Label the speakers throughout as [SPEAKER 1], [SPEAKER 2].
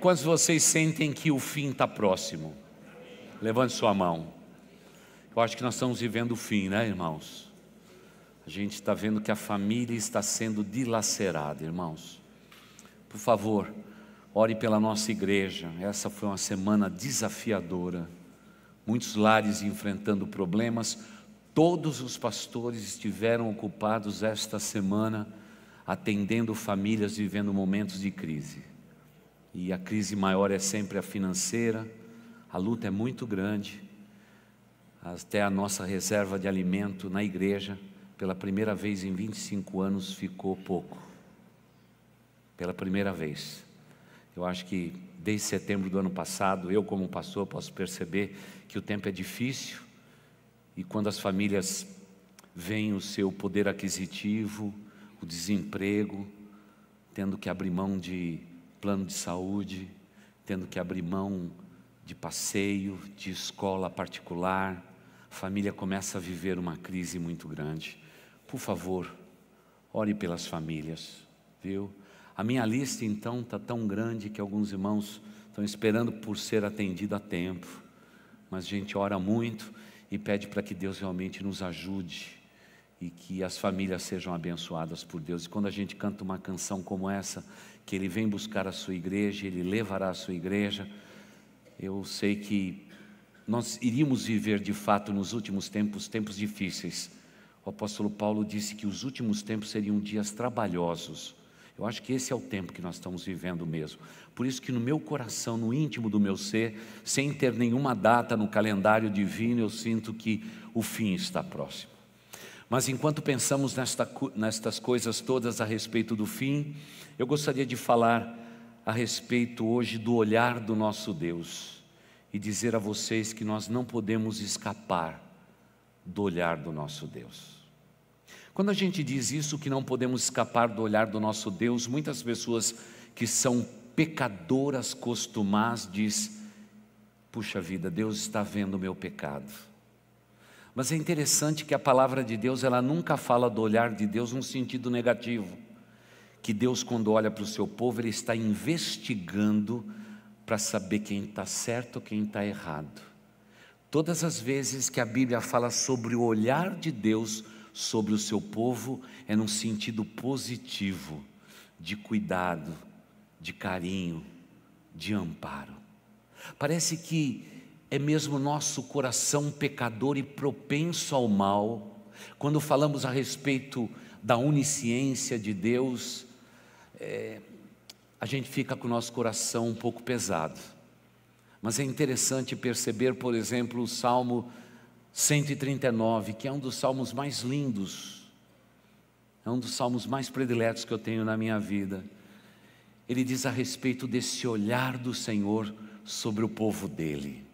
[SPEAKER 1] quantos vocês sentem que o fim está próximo? Levante sua mão. Eu acho que nós estamos vivendo o fim, né, irmãos? A gente está vendo que a família está sendo dilacerada, irmãos. Por favor, ore pela nossa igreja. Essa foi uma semana desafiadora. Muitos lares enfrentando problemas. Todos os pastores estiveram ocupados esta semana atendendo famílias vivendo momentos de crise e a crise maior é sempre a financeira, a luta é muito grande, até a nossa reserva de alimento na igreja, pela primeira vez em 25 anos, ficou pouco. Pela primeira vez. Eu acho que desde setembro do ano passado, eu, como pastor, posso perceber que o tempo é difícil e quando as famílias veem o seu poder aquisitivo, o desemprego, tendo que abrir mão de plano de saúde, tendo que abrir mão de passeio, de escola particular, a família começa a viver uma crise muito grande. Por favor, ore pelas famílias, viu? A minha lista então está tão grande que alguns irmãos estão esperando por ser atendido a tempo, mas a gente ora muito e pede para que Deus realmente nos ajude e que as famílias sejam abençoadas por Deus. E quando a gente canta uma canção como essa, que Ele vem buscar a sua igreja, Ele levará a sua igreja. Eu sei que nós iríamos viver de fato nos últimos tempos, tempos difíceis. O apóstolo Paulo disse que os últimos tempos seriam dias trabalhosos. Eu acho que esse é o tempo que nós estamos vivendo mesmo. Por isso que no meu coração, no íntimo do meu ser, sem ter nenhuma data no calendário divino, eu sinto que o fim está próximo. Mas enquanto pensamos nesta, nestas coisas todas a respeito do fim, eu gostaria de falar a respeito hoje do olhar do nosso Deus e dizer a vocês que nós não podemos escapar do olhar do nosso Deus. Quando a gente diz isso, que não podemos escapar do olhar do nosso Deus, muitas pessoas que são pecadoras costumais diz: Puxa vida, Deus está vendo o meu pecado. Mas é interessante que a palavra de Deus, ela nunca fala do olhar de Deus num sentido negativo. Que Deus, quando olha para o seu povo, ele está investigando para saber quem está certo, quem está errado. Todas as vezes que a Bíblia fala sobre o olhar de Deus sobre o seu povo, é num sentido positivo, de cuidado, de carinho, de amparo. Parece que é mesmo nosso coração pecador e propenso ao mal, quando falamos a respeito da onisciência de Deus, é, a gente fica com o nosso coração um pouco pesado. Mas é interessante perceber, por exemplo, o Salmo 139, que é um dos salmos mais lindos, é um dos salmos mais prediletos que eu tenho na minha vida. Ele diz a respeito desse olhar do Senhor sobre o povo dele.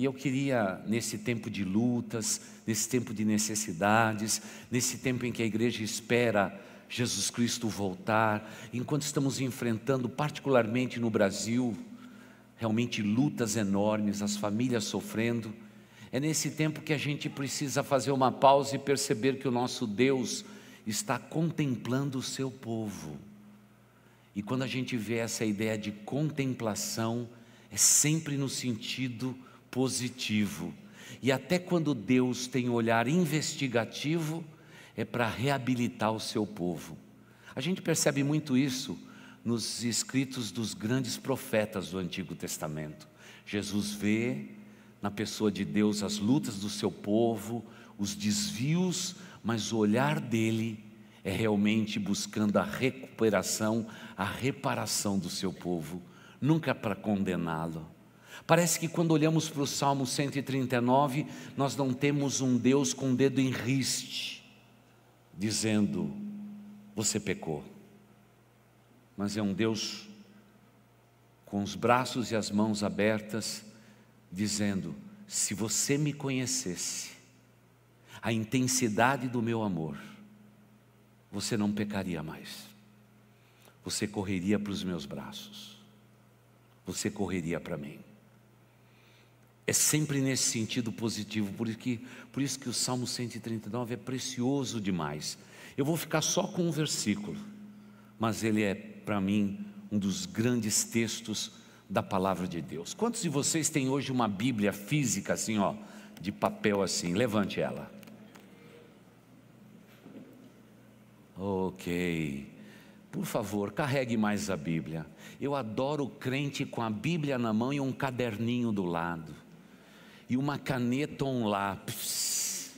[SPEAKER 1] E eu queria, nesse tempo de lutas, nesse tempo de necessidades, nesse tempo em que a igreja espera Jesus Cristo voltar, enquanto estamos enfrentando, particularmente no Brasil, realmente lutas enormes, as famílias sofrendo, é nesse tempo que a gente precisa fazer uma pausa e perceber que o nosso Deus está contemplando o seu povo. E quando a gente vê essa ideia de contemplação, é sempre no sentido positivo. E até quando Deus tem um olhar investigativo, é para reabilitar o seu povo. A gente percebe muito isso nos escritos dos grandes profetas do Antigo Testamento. Jesus vê na pessoa de Deus as lutas do seu povo, os desvios, mas o olhar dele é realmente buscando a recuperação, a reparação do seu povo, nunca para condená-lo. Parece que quando olhamos para o Salmo 139, nós não temos um Deus com o dedo em riste, dizendo: Você pecou. Mas é um Deus com os braços e as mãos abertas, dizendo: Se você me conhecesse, a intensidade do meu amor, você não pecaria mais. Você correria para os meus braços. Você correria para mim. É sempre nesse sentido positivo, por isso que, por isso que o Salmo 139 é precioso demais. Eu vou ficar só com um versículo, mas ele é, para mim, um dos grandes textos da palavra de Deus. Quantos de vocês têm hoje uma Bíblia física, assim, ó, de papel assim? Levante ela. Ok. Por favor, carregue mais a Bíblia. Eu adoro o crente com a Bíblia na mão e um caderninho do lado e uma caneta ou um lápis.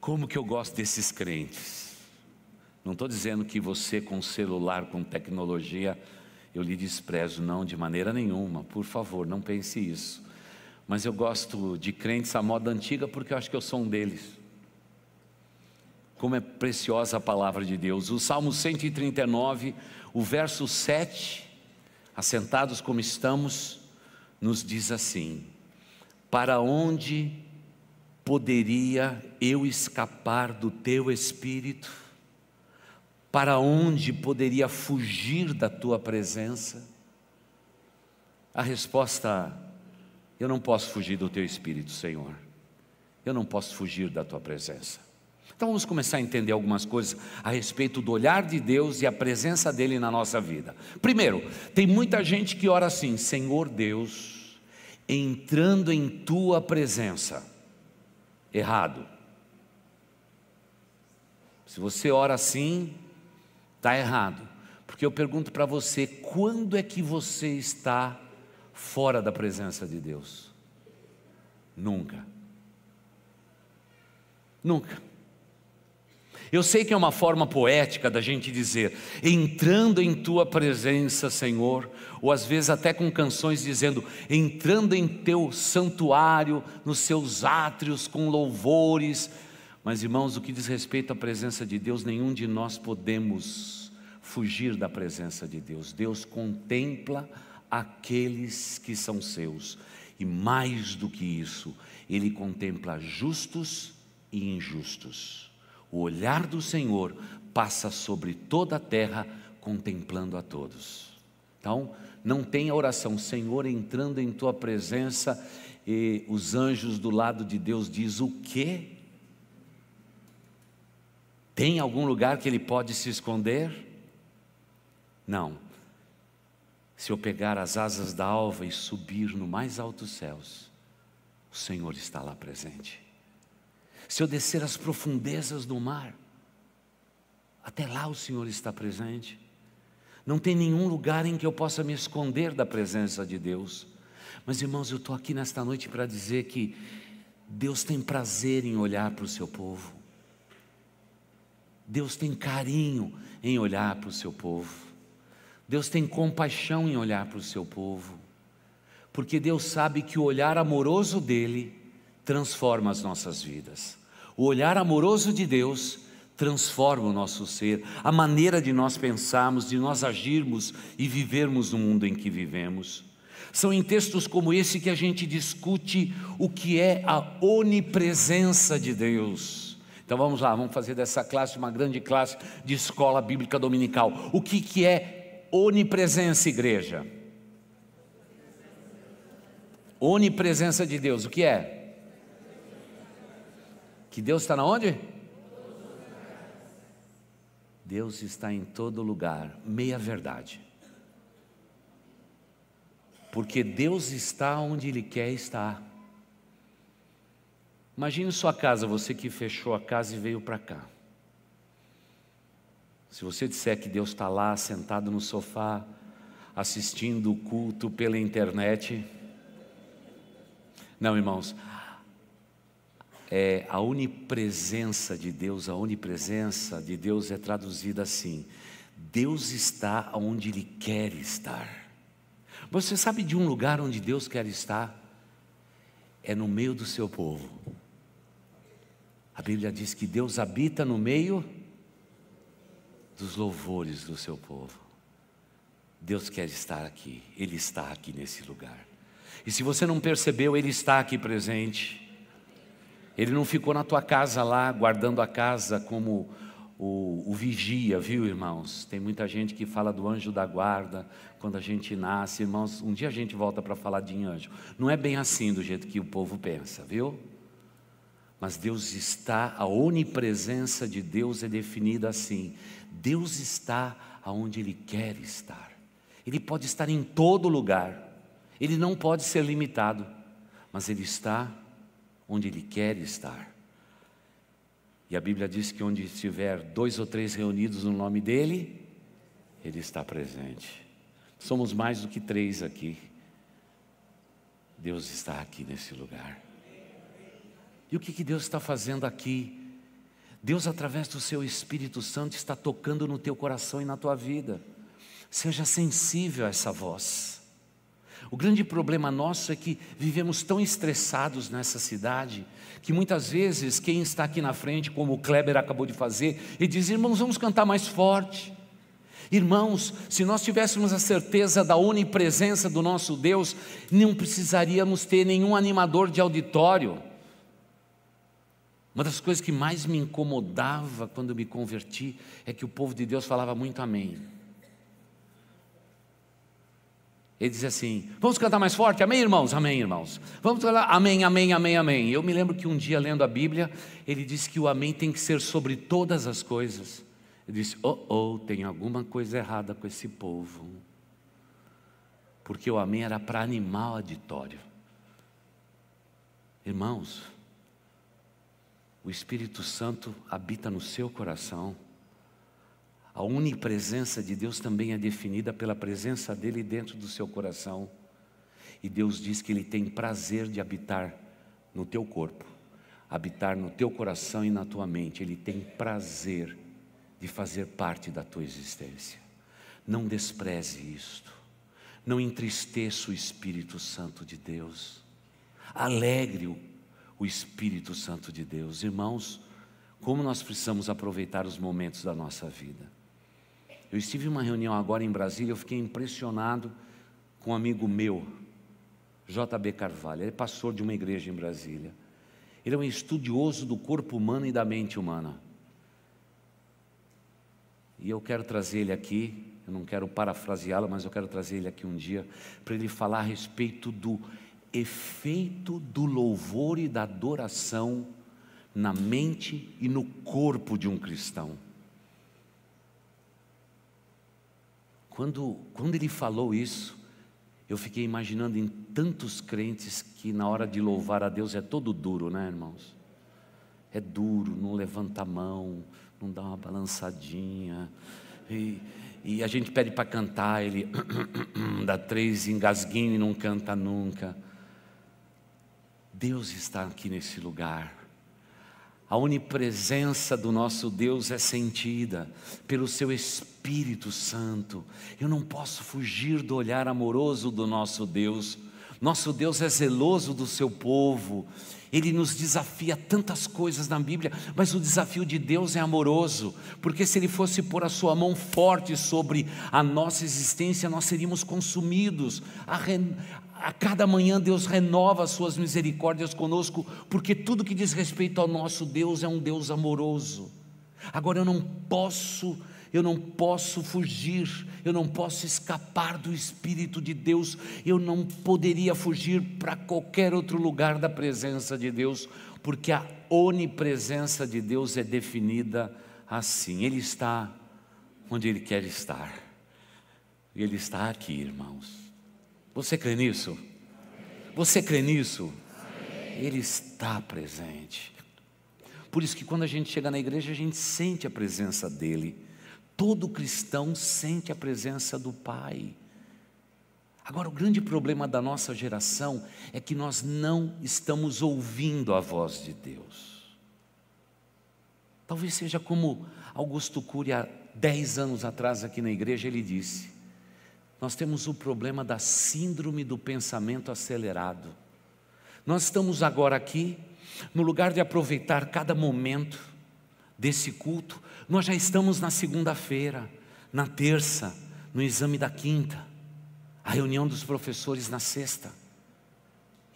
[SPEAKER 1] Como que eu gosto desses crentes? Não estou dizendo que você com celular, com tecnologia, eu lhe desprezo, não, de maneira nenhuma. Por favor, não pense isso. Mas eu gosto de crentes à moda antiga porque eu acho que eu sou um deles. Como é preciosa a palavra de Deus. O Salmo 139, o verso 7, assentados como estamos, nos diz assim: para onde poderia eu escapar do teu espírito? Para onde poderia fugir da tua presença? A resposta: eu não posso fugir do teu espírito, Senhor. Eu não posso fugir da tua presença. Então vamos começar a entender algumas coisas a respeito do olhar de Deus e a presença dele na nossa vida. Primeiro, tem muita gente que ora assim: Senhor Deus, entrando em tua presença. Errado. Se você ora assim, está errado. Porque eu pergunto para você: quando é que você está fora da presença de Deus? Nunca. Nunca. Eu sei que é uma forma poética da gente dizer: entrando em tua presença, Senhor, ou às vezes até com canções dizendo: entrando em teu santuário, nos seus átrios, com louvores. Mas, irmãos, o que diz respeito à presença de Deus, nenhum de nós podemos fugir da presença de Deus. Deus contempla aqueles que são seus. E mais do que isso, Ele contempla justos e injustos. O olhar do Senhor passa sobre toda a terra, contemplando a todos. Então, não tem a oração, Senhor, entrando em tua presença e os anjos do lado de Deus diz o quê? Tem algum lugar que ele pode se esconder? Não. Se eu pegar as asas da alva e subir no mais altos céus, o Senhor está lá presente. Se eu descer as profundezas do mar, até lá o Senhor está presente. Não tem nenhum lugar em que eu possa me esconder da presença de Deus. Mas, irmãos, eu estou aqui nesta noite para dizer que Deus tem prazer em olhar para o seu povo. Deus tem carinho em olhar para o seu povo. Deus tem compaixão em olhar para o seu povo. Porque Deus sabe que o olhar amoroso dele transforma as nossas vidas. O olhar amoroso de Deus transforma transforma o nosso ser, a maneira de nós pensarmos, de nós agirmos e vivermos no mundo em que vivemos. São em textos como esse que a gente discute o que é a onipresença de Deus. Então vamos lá, vamos fazer dessa classe uma grande classe de escola bíblica dominical. O que, que é onipresença, igreja? Onipresença de Deus, o que é? Que Deus está na onde? Deus está em todo lugar, meia verdade. Porque Deus está onde Ele quer estar. Imagine sua casa, você que fechou a casa e veio para cá. Se você disser que Deus está lá, sentado no sofá, assistindo o culto pela internet. Não, irmãos, é, a onipresença de Deus, a onipresença de Deus é traduzida assim: Deus está onde Ele quer estar. Você sabe de um lugar onde Deus quer estar? É no meio do seu povo. A Bíblia diz que Deus habita no meio dos louvores do seu povo. Deus quer estar aqui, Ele está aqui nesse lugar. E se você não percebeu, Ele está aqui presente. Ele não ficou na tua casa lá, guardando a casa como o, o, vigia, viu, irmãos? Tem muita gente que fala do anjo da guarda quando a gente nasce. Irmãos, um dia a gente volta para falar de anjo. Não é bem assim do jeito que o povo pensa, viu? Mas Deus está, a onipresença de Deus é definida assim: Deus está aonde Ele quer estar. Ele pode estar em todo lugar, Ele não pode ser limitado, mas Ele está onde Ele quer estar. E a Bíblia diz que onde estiver dois ou três reunidos no nome dEle, Ele está presente. Somos mais do que três aqui. Deus está aqui nesse lugar. E o que, que Deus está fazendo aqui? Deus, através do seu Espírito Santo, está tocando no teu coração e na tua vida. Seja sensível a essa voz. O grande problema nosso é que vivemos tão estressados nessa cidade, que muitas vezes quem está aqui na frente, como o Kleber acabou de fazer, e diz: irmãos, vamos cantar mais forte. Irmãos, se nós tivéssemos a certeza da onipresença do nosso Deus, não precisaríamos ter nenhum animador de auditório. Uma das coisas que mais me incomodava quando me converti é que o povo de Deus falava muito amém. Ele diz assim: Vamos cantar mais forte? Amém, irmãos? Amém, irmãos. Vamos falar amém, amém, amém, amém. Eu me lembro que um dia, lendo a Bíblia, ele disse que o amém tem que ser sobre todas as coisas. Eu disse: Oh, oh, tem alguma coisa errada com esse povo. Porque o amém era para animar o auditório. Irmãos, o Espírito Santo habita no seu coração. A onipresença de Deus também é definida pela presença dele dentro do seu coração. E Deus diz que ele tem prazer de habitar no teu corpo, habitar no teu coração e na tua mente. Ele tem prazer de fazer parte da tua existência. Não despreze isto. Não entristeça o Espírito Santo de Deus. Alegre-o, o Espírito Santo de Deus. Irmãos, como nós precisamos aproveitar os momentos da nossa vida. Eu estive em uma reunião agora em Brasília, eu fiquei impressionado com um amigo meu, JB Carvalho. Ele é pastor de uma igreja em Brasília. Ele é um estudioso do corpo humano e da mente humana. E eu quero trazer ele aqui, eu não quero parafraseá-lo, mas eu quero trazer ele aqui um dia, para ele falar a respeito do efeito do louvor e da adoração na mente e no corpo de um cristão. Quando, quando ele falou isso, eu fiquei imaginando em tantos crentes que na hora de louvar a Deus é todo duro, né, irmãos? É duro, não levanta a mão, não dá uma balançadinha. E, e a gente pede para cantar, ele dá três engasguinhos e não canta nunca. Deus está aqui nesse lugar. A onipresença do nosso Deus é sentida pelo seu Espírito Santo. Eu não posso fugir do olhar amoroso do nosso Deus. Nosso Deus é zeloso do seu povo. Ele nos desafia tantas coisas na Bíblia, mas o desafio de Deus é amoroso, porque se Ele fosse pôr a sua mão forte sobre a nossa existência, nós seríamos consumidos. A, a cada manhã Deus renova as suas misericórdias conosco, porque tudo que diz respeito ao nosso Deus é um Deus amoroso. Agora eu não posso, eu não posso fugir, eu não posso escapar do Espírito de Deus, eu não poderia fugir para qualquer outro lugar da presença de Deus, porque a onipresença de Deus é definida assim: Ele está onde Ele quer estar, Ele está aqui, irmãos. Você crê nisso? Você crê nisso? Ele está presente. Por isso que quando a gente chega na igreja, a gente sente a presença dele. Todo cristão sente a presença do Pai. Agora, o grande problema da nossa geração é que nós não estamos ouvindo a voz de Deus. Talvez seja como Augusto Cury, há 10 anos atrás, aqui na igreja, ele disse: nós temos o problema da síndrome do pensamento acelerado. Nós estamos agora aqui, no lugar de aproveitar cada momento desse culto, nós já estamos na segunda-feira, na terça, no exame da quinta, a reunião dos professores na sexta.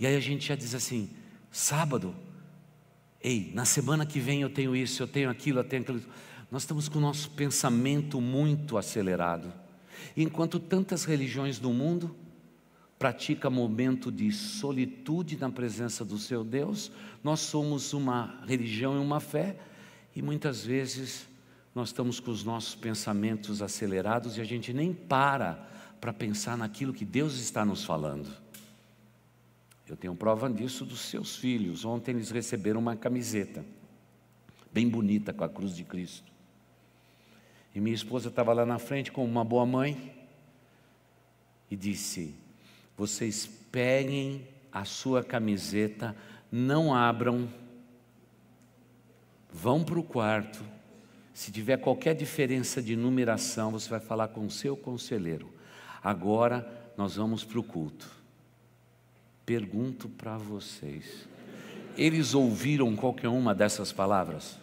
[SPEAKER 1] E aí a gente já diz assim: sábado, ei, na semana que vem eu tenho isso, eu tenho aquilo, eu tenho aquilo. Nós estamos com o nosso pensamento muito acelerado enquanto tantas religiões do mundo pratica momento de solitude na presença do seu Deus, nós somos uma religião e uma fé, e muitas vezes nós estamos com os nossos pensamentos acelerados e a gente nem para para pensar naquilo que Deus está nos falando. Eu tenho prova disso dos seus filhos. Ontem eles receberam uma camiseta bem bonita com a cruz de Cristo. E minha esposa estava lá na frente com uma boa mãe e disse: Vocês peguem a sua camiseta, não abram, vão para o quarto. Se tiver qualquer diferença de numeração, você vai falar com o seu conselheiro. Agora nós vamos para o culto. Pergunto para vocês: eles ouviram qualquer uma dessas palavras?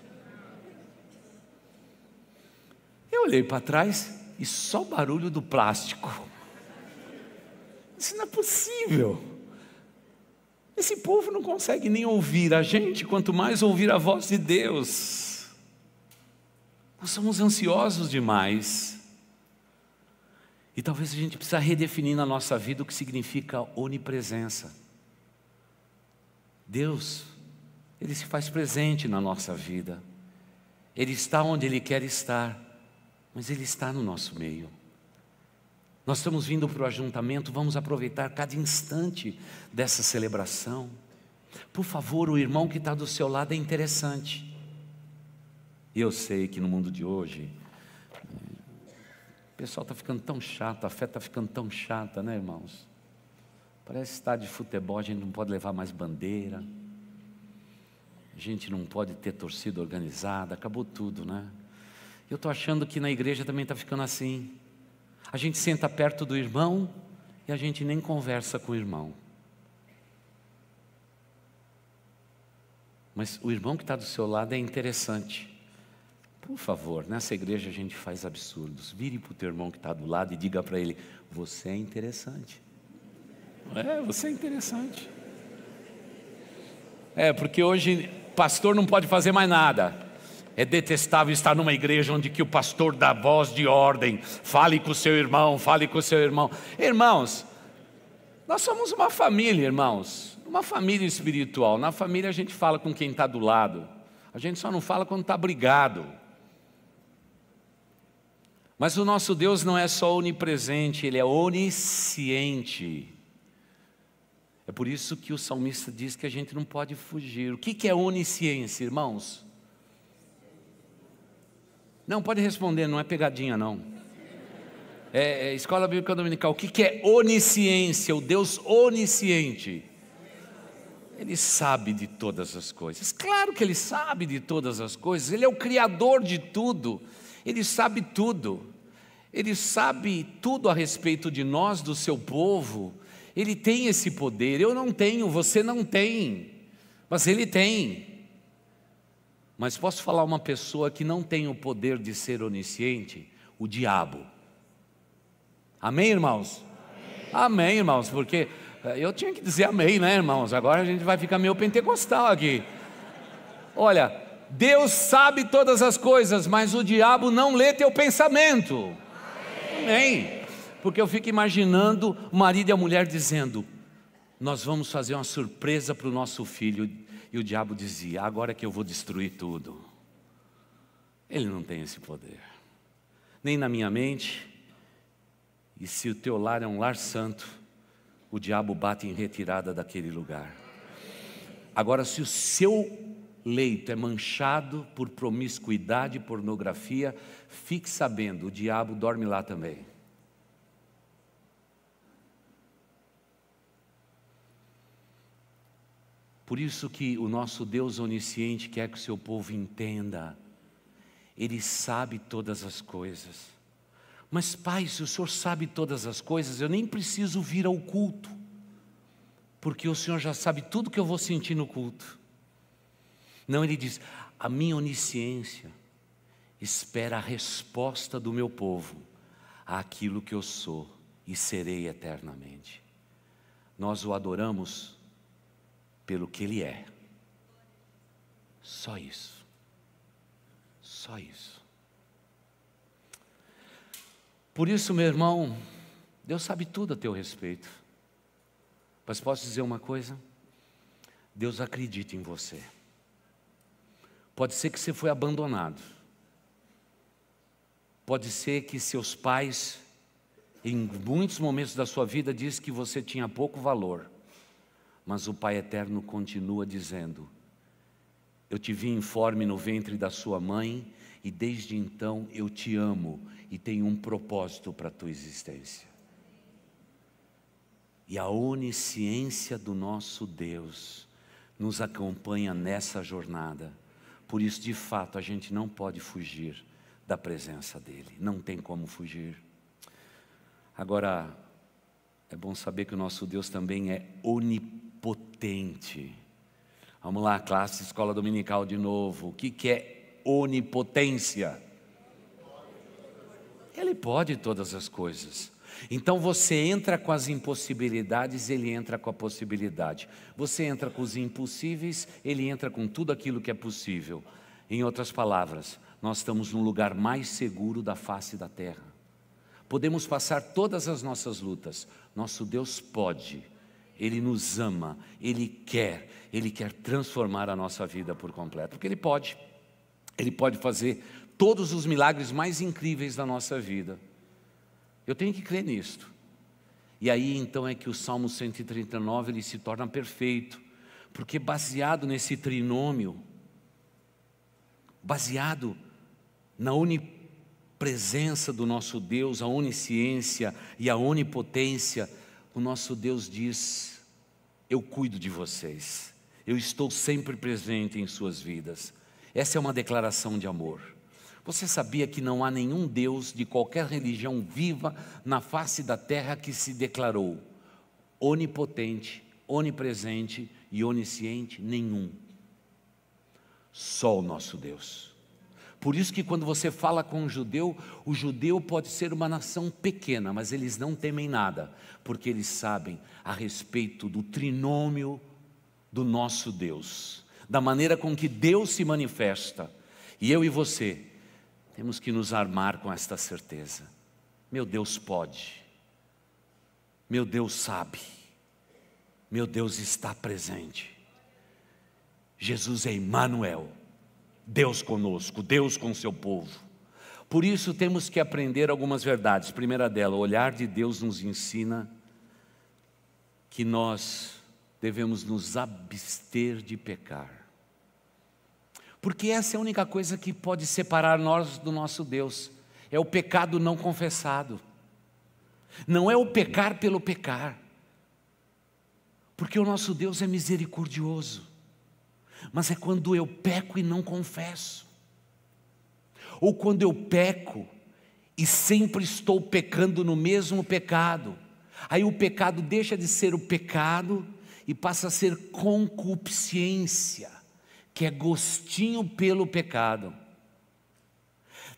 [SPEAKER 1] Eu olhei para trás e só barulho do plástico. Isso não é possível. Esse povo não consegue nem ouvir a gente, quanto mais ouvir a voz de Deus. Nós somos ansiosos demais. E talvez a gente precisa redefinir na nossa vida o que significa onipresença. Deus, Ele se faz presente na nossa vida. Ele está onde Ele quer estar mas Ele está no nosso meio. Nós estamos vindo para o ajuntamento, vamos aproveitar cada instante dessa celebração. Por favor, o irmão que está do seu lado é interessante. E eu sei que no mundo de hoje, o pessoal está ficando tão chato, a fé está ficando tão chata, né, irmãos? Parece estar de futebol, a gente não pode levar mais bandeira, a gente não pode ter torcida organizada, acabou tudo, né? Eu estou achando que na igreja também está ficando assim. A gente senta perto do irmão e a gente nem conversa com o irmão. Mas o irmão que está do seu lado é interessante. Por favor, nessa igreja a gente faz absurdos. Vire para o teu irmão que está do lado e diga para ele: Você é interessante. É, você é interessante. É, porque hoje pastor não pode fazer mais nada. É detestável estar numa igreja onde que o pastor dá voz de ordem, fale com o seu irmão, fale com o seu irmão. Irmãos, nós somos uma família, irmãos, uma família espiritual. Na família a gente fala com quem está do lado, a gente só não fala quando está brigado. Mas o nosso Deus não é só onipresente, ele é onisciente. É por isso que o salmista diz que a gente não pode fugir. O que é onisciência, irmãos? Não, pode responder, não é pegadinha, não. É, é Escola Bíblica Dominical, o que, que é onisciência, o Deus onisciente? Ele sabe de todas as coisas. Claro que ele sabe de todas as coisas, ele é o criador de tudo, ele sabe tudo. Ele sabe tudo a respeito de nós, do seu povo. Ele tem esse poder. Eu não tenho, você não tem, mas ele tem. Mas posso falar uma pessoa que não tem o poder de ser onisciente? O diabo. Amém, irmãos? Amém, amém irmãos, porque eh, eu tinha que dizer amém, né, irmãos? Agora a gente vai ficar meio pentecostal aqui. Olha, Deus sabe todas as coisas, mas o diabo não lê teu pensamento. Amém. amém. Porque eu fico imaginando o marido e a mulher dizendo: Nós vamos fazer uma surpresa para o nosso filho e o diabo dizia: agora é que eu vou destruir tudo. Ele não tem esse poder, nem na minha mente. E se o teu lar é um lar santo, o diabo bate em retirada daquele lugar. Agora, se o seu leito é manchado por promiscuidade e pornografia, fique sabendo, o diabo dorme lá também. Por isso que o nosso Deus onisciente quer que o seu povo entenda. Ele sabe todas as coisas. Mas, Pai, se o Senhor sabe todas as coisas, eu nem preciso vir ao culto, porque o Senhor já sabe tudo que eu vou sentir no culto. Não, ele diz: a minha onisciência espera a resposta do meu povo àquilo que eu sou e serei eternamente. Nós o adoramos pelo que Ele é. Só isso. Só isso. Por isso, meu irmão, Deus sabe tudo a teu respeito. Mas posso dizer uma coisa? Deus acredita em você. Pode ser que você foi abandonado. Pode ser que seus pais, em muitos momentos da sua vida, dizem que você tinha pouco valor. Mas o Pai Eterno continua dizendo: Eu te vi informe no ventre da sua mãe, e desde então eu te amo e tenho um propósito para a tua existência. E a onisciência do nosso Deus nos acompanha nessa jornada. Por isso, de fato, a gente não pode fugir da presença dEle, não tem como fugir. Agora, é bom saber que o nosso Deus também é onipotente onipotente. Vamos lá, classe escola dominical de novo. O que, que é onipotência? Ele pode todas as coisas. Então você entra com as impossibilidades, ele entra com a possibilidade. Você entra com os impossíveis, ele entra com tudo aquilo que é possível. Em outras palavras, nós estamos no lugar mais seguro da face da terra. Podemos passar todas as nossas lutas. Nosso Deus pode ele nos ama, Ele quer, Ele quer transformar a nossa vida por completo, porque Ele pode. Ele pode fazer todos os milagres mais incríveis da nossa vida. Eu tenho que crer nisto. E aí então é que o Salmo 139 ele se torna perfeito, porque baseado nesse trinômio, baseado na onipresença do nosso Deus, a onisciência e a onipotência, o nosso Deus diz: Eu cuido de vocês, eu estou sempre presente em suas vidas. Essa é uma declaração de amor. Você sabia que não há nenhum Deus de qualquer religião viva na face da terra que se declarou onipotente, onipresente e onisciente? Nenhum. Só o nosso Deus. Por isso que quando você fala com um judeu, o judeu pode ser uma nação pequena, mas eles não temem nada, porque eles sabem a respeito do trinômio do nosso Deus, da maneira com que Deus se manifesta. E eu e você temos que nos armar com esta certeza. Meu Deus pode. Meu Deus sabe. Meu Deus está presente. Jesus é Emmanuel Deus conosco, Deus com seu povo. Por isso temos que aprender algumas verdades. Primeira dela, o olhar de Deus nos ensina que nós devemos nos abster de pecar. Porque essa é a única coisa que pode separar nós do nosso Deus, é o pecado não confessado. Não é o pecar pelo pecar. Porque o nosso Deus é misericordioso mas é quando eu peco e não confesso. Ou quando eu peco e sempre estou pecando no mesmo pecado. Aí o pecado deixa de ser o pecado e passa a ser concupiscência, que é gostinho pelo pecado.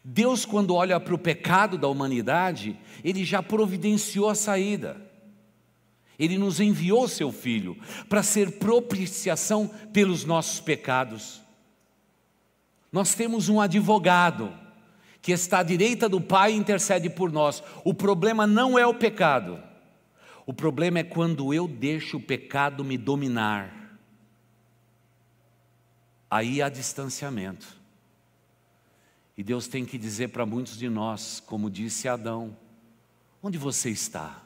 [SPEAKER 1] Deus, quando olha para o pecado da humanidade, ele já providenciou a saída. Ele nos enviou seu filho para ser propiciação pelos nossos pecados. Nós temos um advogado que está à direita do Pai e intercede por nós. O problema não é o pecado. O problema é quando eu deixo o pecado me dominar. Aí há distanciamento. E Deus tem que dizer para muitos de nós, como disse Adão: onde você está?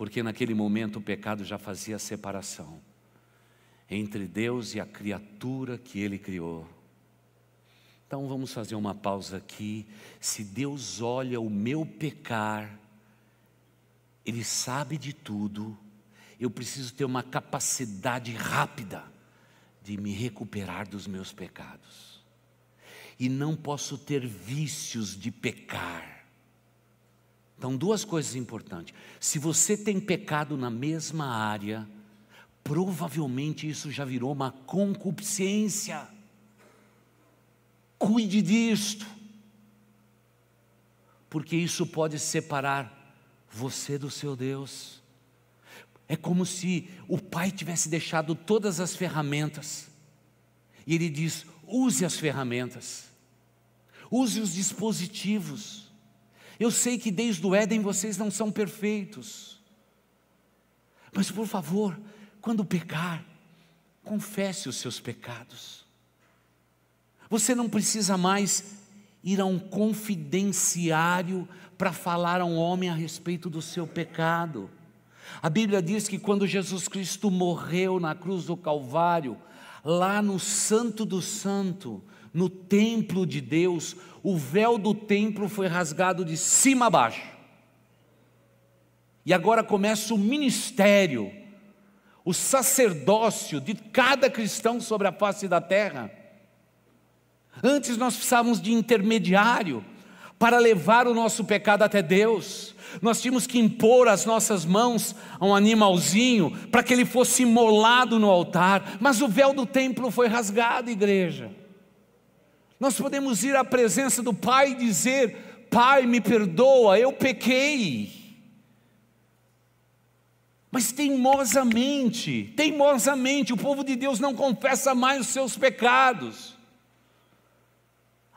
[SPEAKER 1] porque naquele momento o pecado já fazia separação entre Deus e a criatura que ele criou. Então vamos fazer uma pausa aqui. Se Deus olha o meu pecar, Ele sabe de tudo. Eu preciso ter uma capacidade rápida de me recuperar dos meus pecados. E não posso ter vícios de pecar. Então, duas coisas importantes. Se você tem pecado na mesma área, provavelmente isso já virou uma concupiscência. Cuide disto, porque isso pode separar você do seu Deus. É como se o pai tivesse deixado todas as ferramentas, e ele diz: use as ferramentas, use os dispositivos eu sei que desde o Éden vocês não são perfeitos. Mas por favor, quando pecar, confesse os seus pecados. Você não precisa mais ir a um confidenciário para falar a um homem a respeito do seu pecado. A Bíblia diz que quando Jesus Cristo morreu na cruz do Calvário, lá no Santo do Santo, no templo de Deus, o véu do templo foi rasgado de cima a baixo. E agora começa o ministério, o sacerdócio de cada cristão sobre a face da terra. Antes nós precisávamos de intermediário para levar o nosso pecado até Deus. Nós tínhamos que impor as nossas mãos a um animalzinho para que ele fosse imolado no altar, mas o véu do templo foi rasgado, igreja. Nós podemos ir à presença do Pai e dizer: Pai, me perdoa, eu pequei. Mas teimosamente, teimosamente, o povo de Deus não confessa mais os seus pecados.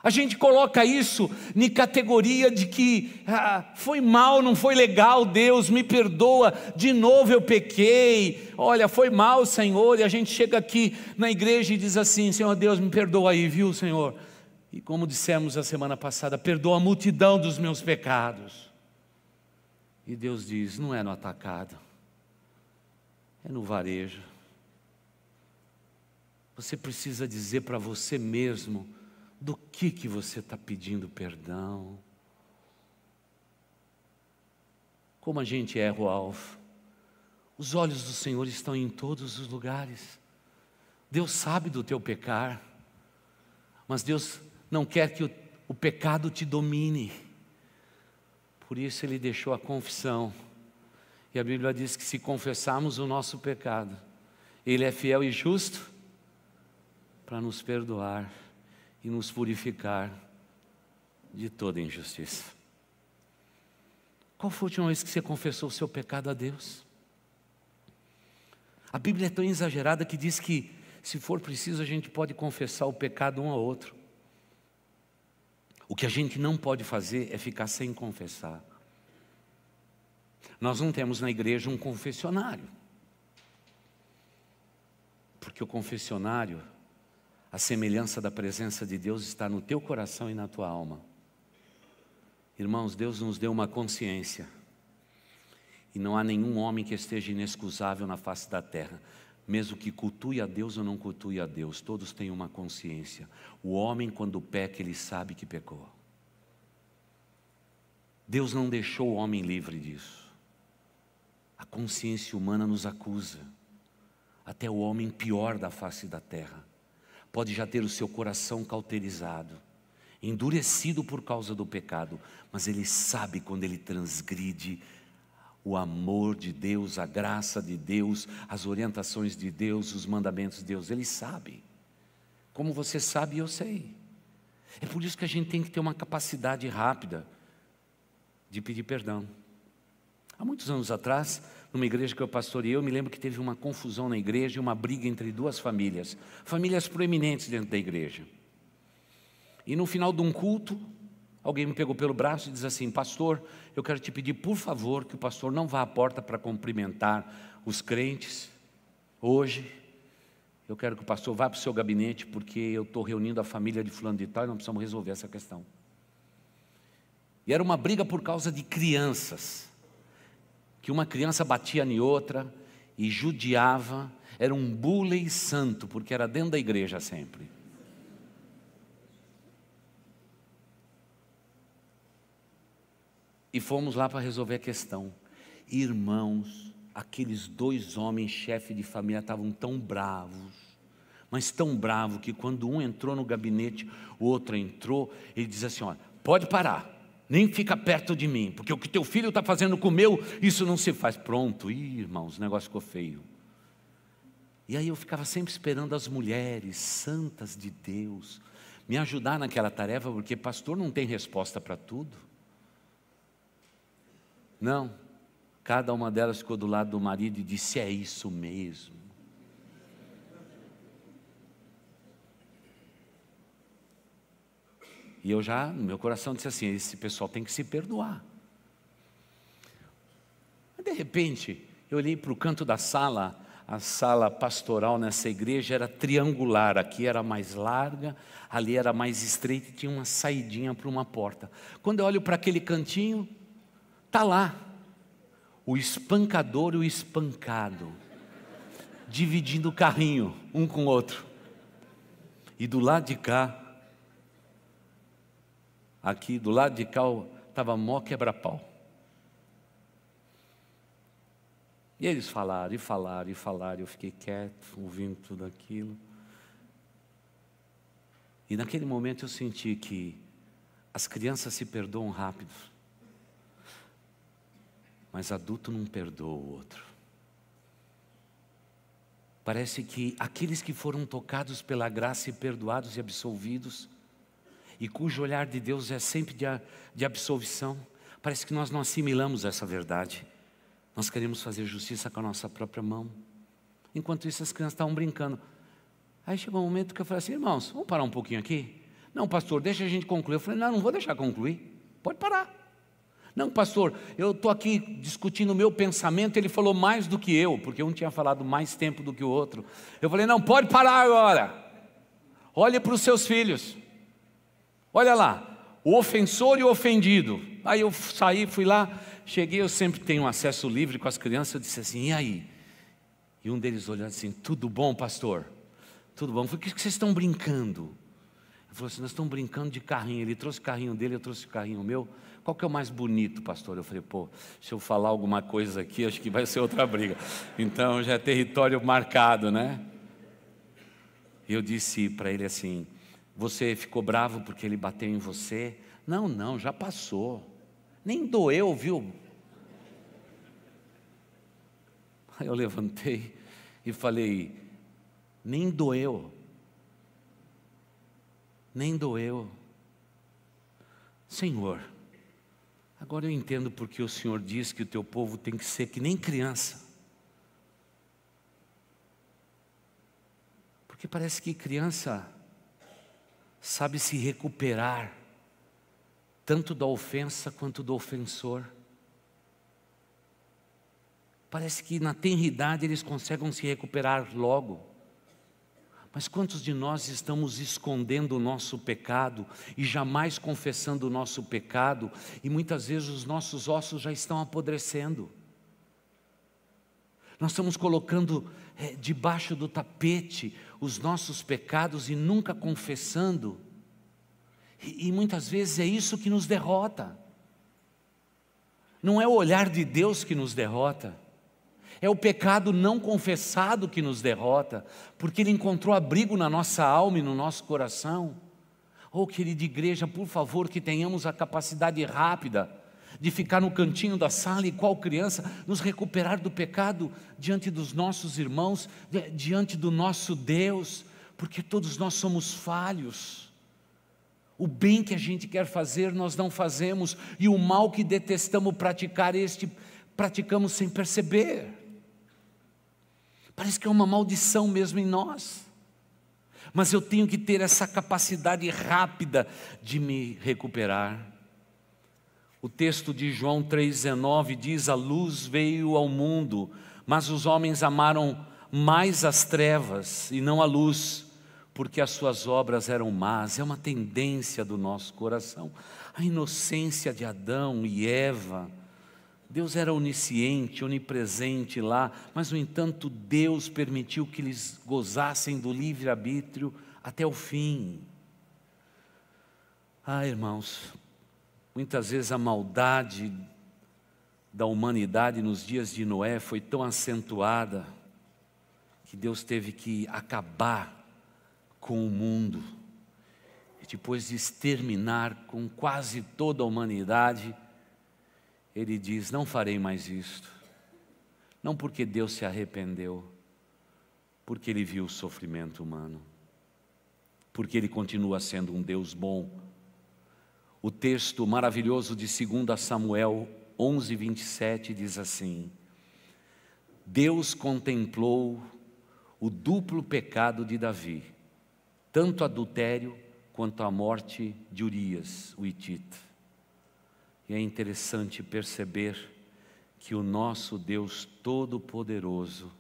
[SPEAKER 1] A gente coloca isso em categoria de que ah, foi mal, não foi legal, Deus me perdoa, de novo eu pequei, olha, foi mal, Senhor, e a gente chega aqui na igreja e diz assim: Senhor Deus, me perdoa aí, viu, Senhor? E como dissemos a semana passada, perdoa a multidão dos meus pecados. E Deus diz: não é no atacado, é no varejo. Você precisa dizer para você mesmo do que, que você está pedindo perdão. Como a gente erra o alvo. Os olhos do Senhor estão em todos os lugares. Deus sabe do teu pecar, mas Deus não quer que o, o pecado te domine. Por isso ele deixou a confissão. E a Bíblia diz que se confessarmos o nosso pecado, ele é fiel e justo para nos perdoar e nos purificar de toda injustiça. Qual foi a última vez que você confessou o seu pecado a Deus? A Bíblia é tão exagerada que diz que, se for preciso, a gente pode confessar o pecado um ao outro. O que a gente não pode fazer é ficar sem confessar. Nós não temos na igreja um confessionário. Porque o confessionário, a semelhança da presença de Deus está no teu coração e na tua alma. Irmãos, Deus nos deu uma consciência. E não há nenhum homem que esteja inexcusável na face da terra. Mesmo que cultue a Deus ou não cultue a Deus, todos têm uma consciência. O homem, quando peca, ele sabe que pecou. Deus não deixou o homem livre disso. A consciência humana nos acusa. Até o homem pior da face da terra pode já ter o seu coração cauterizado, endurecido por causa do pecado, mas ele sabe quando ele transgride o amor de Deus, a graça de Deus, as orientações de Deus, os mandamentos de Deus. Ele sabe. Como você sabe, eu sei. É por isso que a gente tem que ter uma capacidade rápida de pedir perdão. Há muitos anos atrás, numa igreja que eu pastorei, eu me lembro que teve uma confusão na igreja e uma briga entre duas famílias, famílias proeminentes dentro da igreja. E no final de um culto, Alguém me pegou pelo braço e disse assim: Pastor, eu quero te pedir, por favor, que o pastor não vá à porta para cumprimentar os crentes hoje. Eu quero que o pastor vá para o seu gabinete, porque eu estou reunindo a família de fulano de tal e não precisamos resolver essa questão. E era uma briga por causa de crianças, que uma criança batia em outra e judiava, era um bullying santo, porque era dentro da igreja sempre. e fomos lá para resolver a questão. Irmãos, aqueles dois homens chefe de família estavam tão bravos, mas tão bravos que quando um entrou no gabinete, o outro entrou, ele diz assim: olha, pode parar, nem fica perto de mim, porque o que teu filho está fazendo com o meu, isso não se faz. Pronto, Ih, irmãos, o negócio ficou feio. E aí eu ficava sempre esperando as mulheres santas de Deus me ajudar naquela tarefa, porque pastor não tem resposta para tudo. Não. Cada uma delas ficou do lado do marido e disse: É isso mesmo. E eu já, no meu coração, disse assim: Esse pessoal tem que se perdoar. Mas, de repente, eu olhei para o canto da sala, a sala pastoral nessa igreja era triangular, aqui era mais larga, ali era mais estreita e tinha uma saidinha para uma porta. Quando eu olho para aquele cantinho, Está lá. O espancador e o espancado. dividindo o carrinho, um com o outro. E do lado de cá, aqui do lado de cá, estava mó quebra-pau. E eles falaram, e falaram, e falaram, eu fiquei quieto, ouvindo tudo aquilo. E naquele momento eu senti que as crianças se perdoam rápido mas adulto não perdoa o outro. Parece que aqueles que foram tocados pela graça e perdoados e absolvidos, e cujo olhar de Deus é sempre de, de absolvição, parece que nós não assimilamos essa verdade. Nós queremos fazer justiça com a nossa própria mão. Enquanto isso, as crianças estavam brincando. Aí chegou um momento que eu falei assim: irmãos, vamos parar um pouquinho aqui? Não, pastor, deixa a gente concluir. Eu falei: não, não vou deixar concluir. Pode parar. Não, pastor, eu estou aqui discutindo o meu pensamento, ele falou mais do que eu, porque um tinha falado mais tempo do que o outro. Eu falei, não, pode parar agora. Olhe para os seus filhos. Olha lá, o ofensor e o ofendido. Aí eu saí, fui lá, cheguei, eu sempre tenho acesso livre com as crianças, eu disse assim, e aí? E um deles olhando assim, tudo bom, pastor? Tudo bom. Eu falei, o que vocês estão brincando? Ele falou assim, nós estamos brincando de carrinho. Ele trouxe o carrinho dele, eu trouxe o carrinho meu. Qual que é o mais bonito, pastor? Eu falei, pô, se eu falar alguma coisa aqui, acho que vai ser outra briga. Então já é território marcado, né? E Eu disse para ele assim: Você ficou bravo porque ele bateu em você? Não, não, já passou. Nem doeu, viu? Aí eu levantei e falei: Nem doeu. Nem doeu. Senhor, Agora eu entendo porque o Senhor diz que o teu povo tem que ser que nem criança. Porque parece que criança sabe se recuperar tanto da ofensa quanto do ofensor. Parece que na tenridade eles conseguem se recuperar logo. Mas quantos de nós estamos escondendo o nosso pecado e jamais confessando o nosso pecado, e muitas vezes os nossos ossos já estão apodrecendo? Nós estamos colocando é, debaixo do tapete os nossos pecados e nunca confessando, e, e muitas vezes é isso que nos derrota. Não é o olhar de Deus que nos derrota, é o pecado não confessado que nos derrota, porque ele encontrou abrigo na nossa alma e no nosso coração. Oh, querida igreja, por favor, que tenhamos a capacidade rápida de ficar no cantinho da sala e qual criança nos recuperar do pecado diante dos nossos irmãos, diante do nosso Deus, porque todos nós somos falhos. O bem que a gente quer fazer, nós não fazemos, e o mal que detestamos praticar, este praticamos sem perceber. Parece que é uma maldição mesmo em nós. Mas eu tenho que ter essa capacidade rápida de me recuperar. O texto de João 3,19 diz: A luz veio ao mundo, mas os homens amaram mais as trevas e não a luz, porque as suas obras eram más. É uma tendência do nosso coração. A inocência de Adão e Eva Deus era onisciente, onipresente lá, mas, no entanto, Deus permitiu que eles gozassem do livre-arbítrio até o fim. Ah, irmãos, muitas vezes a maldade da humanidade nos dias de Noé foi tão acentuada que Deus teve que acabar com o mundo. E depois de exterminar com quase toda a humanidade, ele diz: Não farei mais isto. Não porque Deus se arrependeu, porque ele viu o sofrimento humano, porque ele continua sendo um Deus bom. O texto maravilhoso de 2 Samuel 11, 27 diz assim: Deus contemplou o duplo pecado de Davi, tanto adultério quanto a morte de Urias, o Itita. E é interessante perceber que o nosso Deus Todo-Poderoso,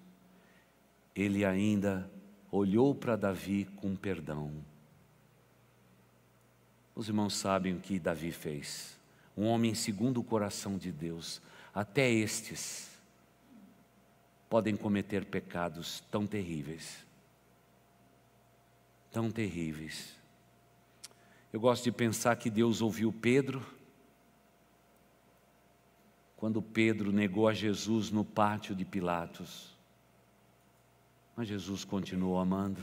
[SPEAKER 1] ele ainda olhou para Davi com perdão. Os irmãos sabem o que Davi fez. Um homem segundo o coração de Deus. Até estes podem cometer pecados tão terríveis. Tão terríveis. Eu gosto de pensar que Deus ouviu Pedro quando Pedro negou a Jesus no pátio de Pilatos. Mas Jesus continuou amando,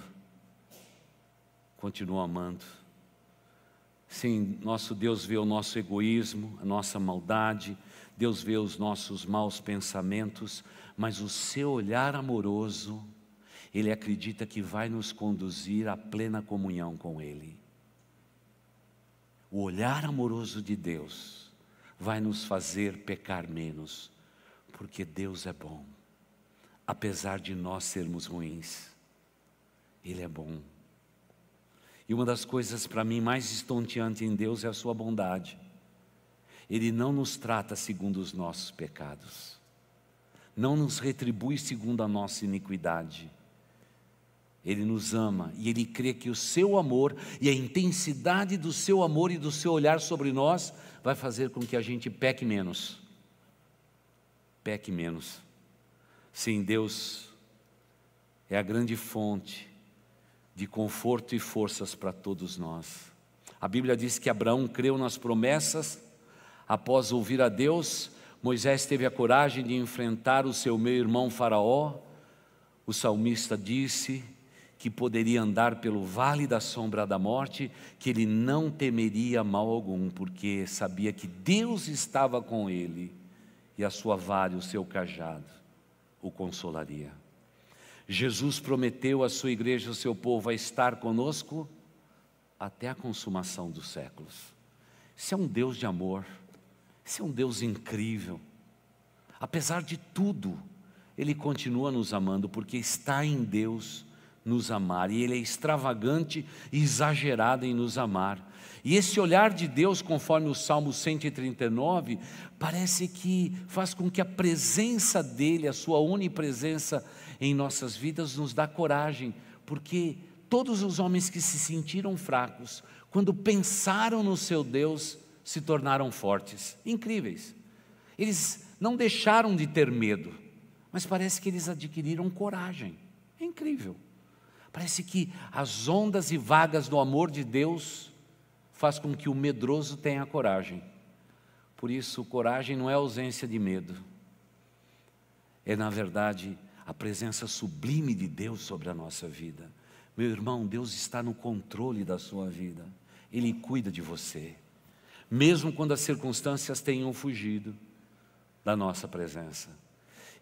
[SPEAKER 1] continuou amando. Sim, nosso Deus vê o nosso egoísmo, a nossa maldade, Deus vê os nossos maus pensamentos, mas o seu olhar amoroso, ele acredita que vai nos conduzir à plena comunhão com Ele. O olhar amoroso de Deus vai nos fazer pecar menos, porque Deus é bom, apesar de nós sermos ruins, Ele é bom. E uma das coisas para mim mais estonteante em Deus é a Sua bondade. Ele não nos trata segundo os nossos pecados, não nos retribui segundo a nossa iniquidade ele nos ama e Ele crê que o seu amor e a intensidade do seu amor e do seu olhar sobre nós vai fazer com que a gente peque menos. Peque menos. Sim, Deus é a grande fonte de conforto e forças para todos nós. A Bíblia diz que Abraão creu nas promessas, após ouvir a Deus, Moisés teve a coragem de enfrentar o seu meio-irmão Faraó. O salmista disse: que poderia andar pelo vale da sombra da morte, que ele não temeria mal algum, porque sabia que Deus estava com ele e a sua vara, o seu cajado, o consolaria. Jesus prometeu à sua igreja, ao seu povo, a estar conosco até a consumação dos séculos. Esse é um Deus de amor, esse é um Deus incrível. Apesar de tudo, Ele continua nos amando, porque está em Deus nos amar, e Ele é extravagante e exagerado em nos amar. E esse olhar de Deus, conforme o Salmo 139, parece que faz com que a presença dEle, a Sua onipresença em nossas vidas, nos dá coragem, porque todos os homens que se sentiram fracos, quando pensaram no seu Deus, se tornaram fortes, incríveis. Eles não deixaram de ter medo, mas parece que eles adquiriram coragem. É incrível. Parece que as ondas e vagas do amor de Deus faz com que o medroso tenha coragem. Por isso, coragem não é ausência de medo. É, na verdade, a presença sublime de Deus sobre a nossa vida. Meu irmão, Deus está no controle da sua vida. Ele cuida de você. Mesmo quando as circunstâncias tenham fugido da nossa presença.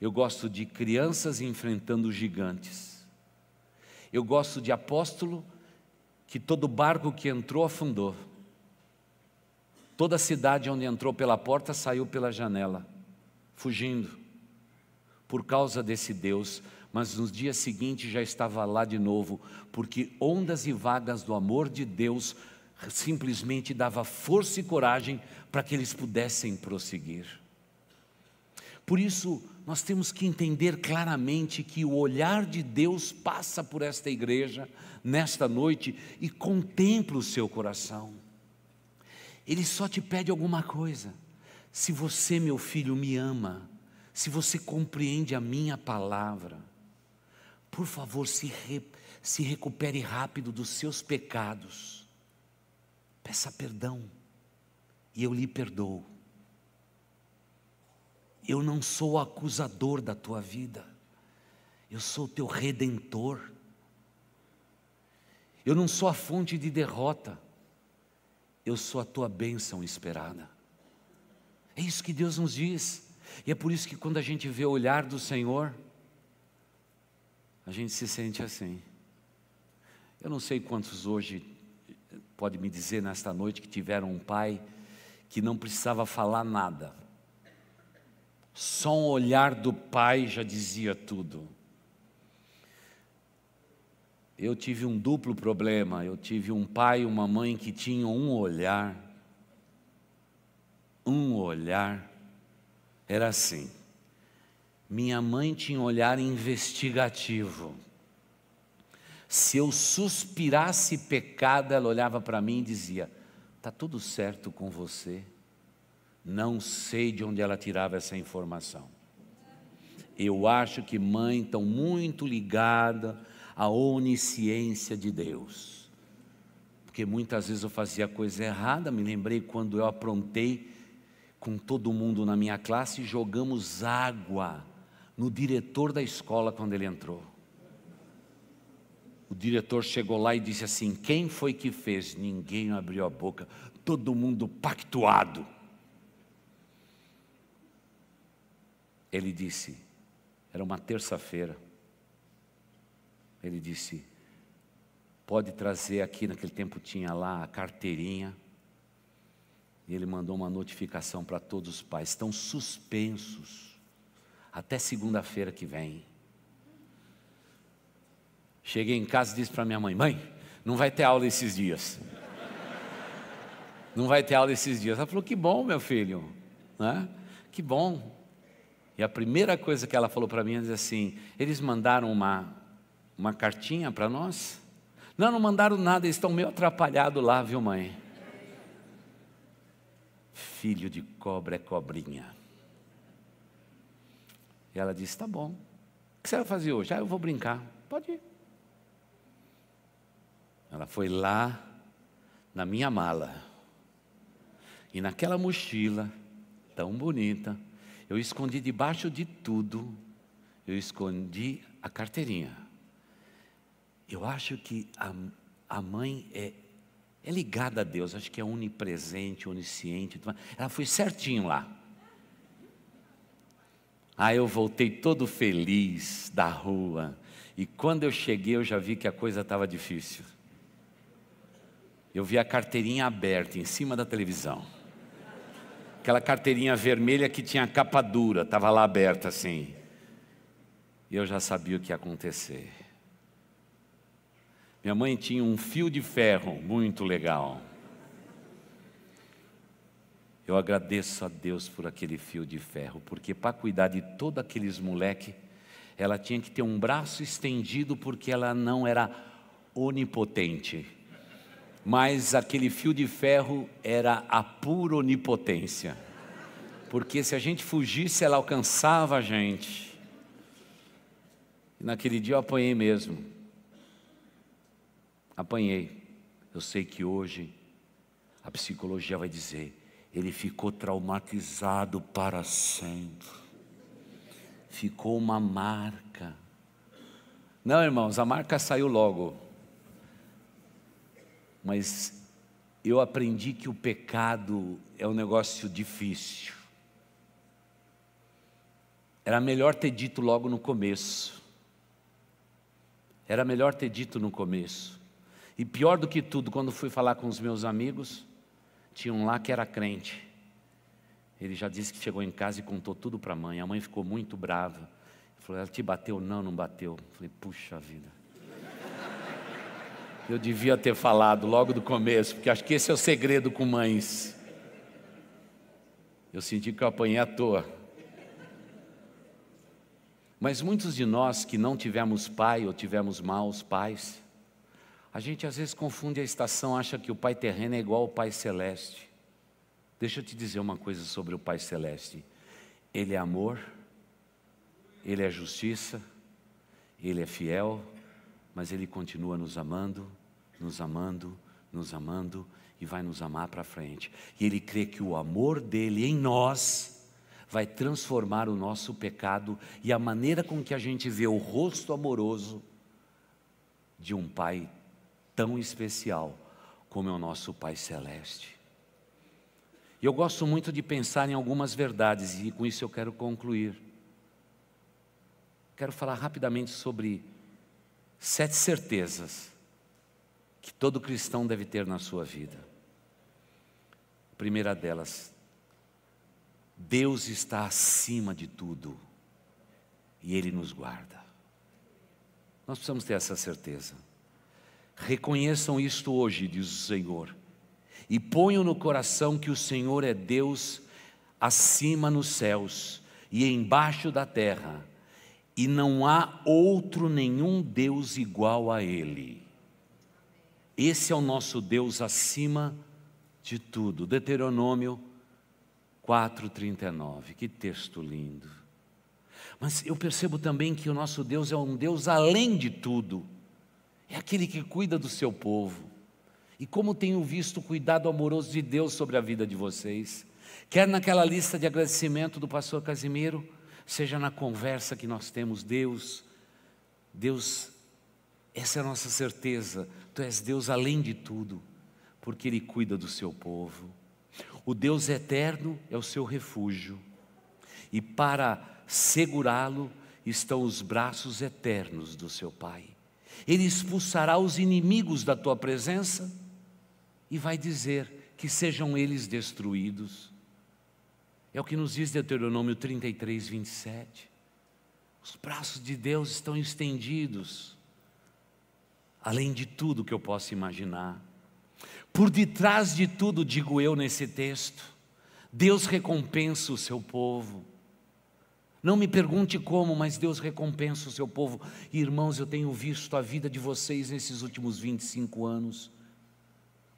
[SPEAKER 1] Eu gosto de crianças enfrentando gigantes eu gosto de apóstolo que todo barco que entrou afundou. Toda cidade onde entrou pela porta saiu pela janela, fugindo, por causa desse Deus. Mas nos dias seguintes já estava lá de novo, porque ondas e vagas do amor de Deus simplesmente dava força e coragem para que eles pudessem prosseguir. Por isso, nós temos que entender claramente que o olhar de Deus passa por esta igreja nesta noite e contempla o seu coração. Ele só te pede alguma coisa. Se você, meu filho, me ama, se você compreende a minha palavra, por favor, se, re, se recupere rápido dos seus pecados. Peça perdão e eu lhe perdoo. Eu não sou o acusador da tua vida, eu sou o teu redentor. Eu não sou a fonte de derrota, eu sou a tua bênção esperada. É isso que Deus nos diz, e é por isso que quando a gente vê o olhar do Senhor, a gente se sente assim. Eu não sei quantos hoje pode me dizer nesta noite que tiveram um pai que não precisava falar nada, só um olhar do Pai já dizia tudo. Eu tive um duplo problema. Eu tive um pai e uma mãe que tinham um olhar. Um olhar. Era assim. Minha mãe tinha um olhar investigativo. Se eu suspirasse pecado, ela olhava para mim e dizia: Está tudo certo com você? Não sei de onde ela tirava essa informação. Eu acho que mãe tão muito ligada à onisciência de Deus. Porque muitas vezes eu fazia coisa errada, me lembrei quando eu aprontei com todo mundo na minha classe e jogamos água no diretor da escola quando ele entrou. O diretor chegou lá e disse assim: Quem foi que fez? Ninguém abriu a boca, todo mundo pactuado. Ele disse, era uma terça-feira, ele disse: pode trazer aqui, naquele tempo tinha lá a carteirinha, e ele mandou uma notificação para todos os pais: estão suspensos até segunda-feira que vem. Cheguei em casa e disse para minha mãe: mãe, não vai ter aula esses dias. Não vai ter aula esses dias. Ela falou: que bom, meu filho, né? que bom. E a primeira coisa que ela falou para mim é assim: eles mandaram uma, uma cartinha para nós? Não, não mandaram nada, eles estão meio atrapalhados lá, viu, mãe? Filho de cobra é cobrinha. E ela disse: tá bom. O que você vai fazer hoje? Ah, eu vou brincar. Pode ir. Ela foi lá na minha mala. E naquela mochila tão bonita, eu escondi debaixo de tudo, eu escondi a carteirinha. Eu acho que a, a mãe é, é ligada a Deus, acho que é onipresente, onisciente. Ela foi certinho lá. Aí ah, eu voltei todo feliz da rua. E quando eu cheguei, eu já vi que a coisa estava difícil. Eu vi a carteirinha aberta em cima da televisão aquela carteirinha vermelha que tinha capa dura, estava lá aberta assim. E eu já sabia o que ia acontecer. Minha mãe tinha um fio de ferro muito legal. Eu agradeço a Deus por aquele fio de ferro, porque para cuidar de todos aqueles moleque, ela tinha que ter um braço estendido, porque ela não era onipotente mas aquele fio de ferro era a pura onipotência. Porque se a gente fugisse, ela alcançava a gente. E naquele dia eu apanhei mesmo. Apanhei. Eu sei que hoje a psicologia vai dizer: ele ficou traumatizado para sempre. Ficou uma marca. Não, irmãos, a marca saiu logo mas eu aprendi que o pecado é um negócio difícil. Era melhor ter dito logo no começo. Era melhor ter dito no começo. E pior do que tudo, quando fui falar com os meus amigos, tinha um lá que era crente. Ele já disse que chegou em casa e contou tudo para a mãe. A mãe ficou muito brava. Falou: Ela te bateu? Não, não bateu. Eu falei: Puxa vida. Eu devia ter falado logo do começo, porque acho que esse é o segredo com mães. Eu senti que eu apanhei à toa. Mas muitos de nós que não tivemos pai ou tivemos maus pais, a gente às vezes confunde a estação, acha que o pai terreno é igual ao pai celeste. Deixa eu te dizer uma coisa sobre o pai celeste. Ele é amor, ele é justiça, ele é fiel, mas ele continua nos amando, nos amando, nos amando e vai nos amar para frente. E ele crê que o amor dele em nós vai transformar o nosso pecado e a maneira com que a gente vê o rosto amoroso de um pai tão especial como é o nosso Pai celeste. E eu gosto muito de pensar em algumas verdades e com isso eu quero concluir. Quero falar rapidamente sobre sete certezas que todo cristão deve ter na sua vida. A primeira delas, Deus está acima de tudo e Ele nos guarda. Nós precisamos ter essa certeza. Reconheçam isto hoje, diz o Senhor, e ponham no coração que o Senhor é Deus acima nos céus e embaixo da terra, e não há outro nenhum Deus igual a Ele. Esse é o nosso Deus acima de tudo. Deuteronômio 4,39. Que texto lindo. Mas eu percebo também que o nosso Deus é um Deus além de tudo. É aquele que cuida do seu povo. E como tenho visto o cuidado amoroso de Deus sobre a vida de vocês, quer naquela lista de agradecimento do pastor Casimiro, seja na conversa que nós temos, Deus, Deus, essa é a nossa certeza, Tu és Deus além de tudo, porque Ele cuida do seu povo. O Deus eterno é o seu refúgio, e para segurá-lo estão os braços eternos do seu Pai. Ele expulsará os inimigos da tua presença e vai dizer que sejam eles destruídos. É o que nos diz Deuteronômio 33, 27. Os braços de Deus estão estendidos além de tudo que eu posso imaginar. Por detrás de tudo, digo eu nesse texto, Deus recompensa o seu povo. Não me pergunte como, mas Deus recompensa o seu povo. irmãos, eu tenho visto a vida de vocês nesses últimos 25 anos.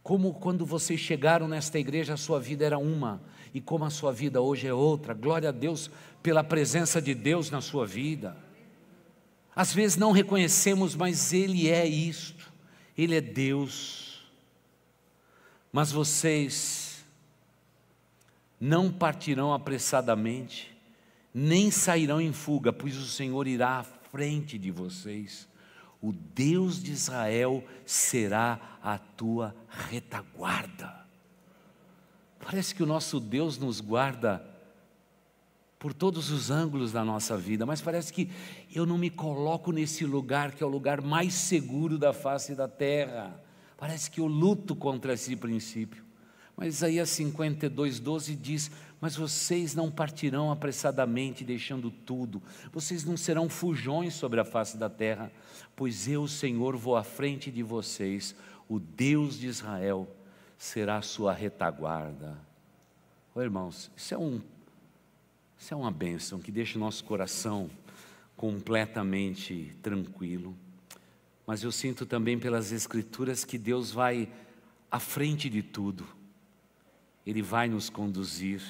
[SPEAKER 1] Como quando vocês chegaram nesta igreja, a sua vida era uma, e como a sua vida hoje é outra. Glória a Deus pela presença de Deus na sua vida. Às vezes não reconhecemos, mas Ele é isto, Ele é Deus. Mas vocês não partirão apressadamente, nem sairão em fuga, pois o Senhor irá à frente de vocês. O Deus de Israel será a tua retaguarda. Parece que o nosso Deus nos guarda por todos os ângulos da nossa vida, mas parece que eu não me coloco nesse lugar que é o lugar mais seguro da face da terra. Parece que eu luto contra esse princípio. Mas Isaías 52, 12 diz: Mas vocês não partirão apressadamente, deixando tudo, vocês não serão fujões sobre a face da terra, pois eu, Senhor, vou à frente de vocês, o Deus de Israel será a sua retaguarda. Oh, irmãos, isso é um isso é uma bênção que deixa o nosso coração completamente tranquilo. Mas eu sinto também pelas Escrituras que Deus vai à frente de tudo, Ele vai nos conduzir.